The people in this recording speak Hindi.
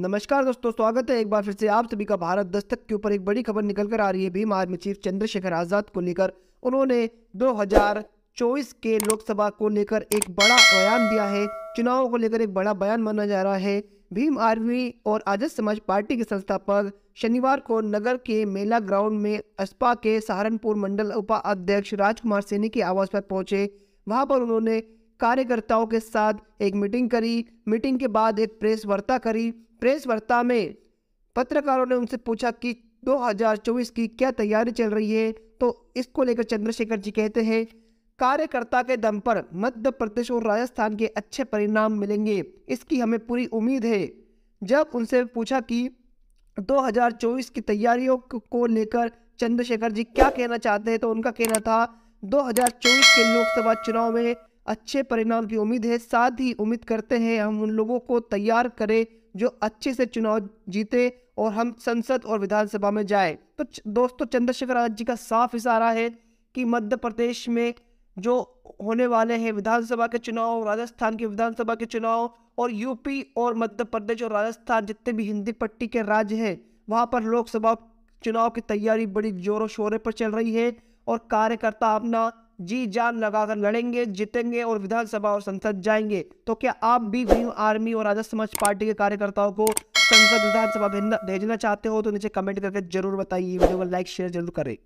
नमस्कार दोस्तों स्वागत है एक बार फिर से आप सभी का भारत दस्तक के ऊपर एक बड़ी खबर निकल कर आ रही है भीम आर्मी चीफ चंद्रशेखर आजाद को लेकर उन्होंने 2024 के लोकसभा को लेकर एक बड़ा बयान दिया है चुनाव को लेकर एक बड़ा बयान माना जा रहा है भीम आर्मी और आजाद समाज पार्टी के संस्थापक शनिवार को नगर के मेला ग्राउंड में अस्पा के सहारनपुर मंडल उपाध्यक्ष राजकुमार सैनी के आवास पर पहुंचे वहां पर उन्होंने कार्यकर्ताओं के साथ एक मीटिंग करी मीटिंग के बाद एक प्रेस वार्ता करी प्रेस वार्ता में पत्रकारों ने उनसे पूछा कि 2024 की क्या तैयारी चल रही है तो इसको लेकर चंद्रशेखर जी कहते हैं कार्यकर्ता के दम पर मध्य प्रदेश और राजस्थान के अच्छे परिणाम मिलेंगे इसकी हमें पूरी उम्मीद है जब उनसे पूछा कि 2024 की तैयारियों को लेकर चंद्रशेखर जी क्या कहना चाहते हैं तो उनका कहना था 2024 के लोकसभा चुनाव में अच्छे परिणाम की उम्मीद है साथ ही उम्मीद करते हैं हम उन लोगों को तैयार करें जो अच्छे से चुनाव जीते और हम संसद और विधानसभा में जाए तो दोस्तों चंद्रशेखर आजाद जी का साफ इशारा है कि मध्य प्रदेश में जो होने वाले हैं विधानसभा के चुनाव राजस्थान के विधानसभा के चुनाव और यूपी और मध्य प्रदेश और राजस्थान जितने भी हिंदी पट्टी के राज्य हैं वहाँ पर लोकसभा चुनाव की तैयारी बड़ी जोरों शोरों पर चल रही है और कार्यकर्ता अपना जी जान लगाकर लड़ेंगे जीतेंगे और विधानसभा और संसद जाएंगे तो क्या आप भी भीम आर्मी और आदर्श समाज पार्टी के कार्यकर्ताओं को संसद विधानसभा भेजना चाहते हो तो नीचे कमेंट करके जरूर बताइए वीडियो को लाइक शेयर जरूर करें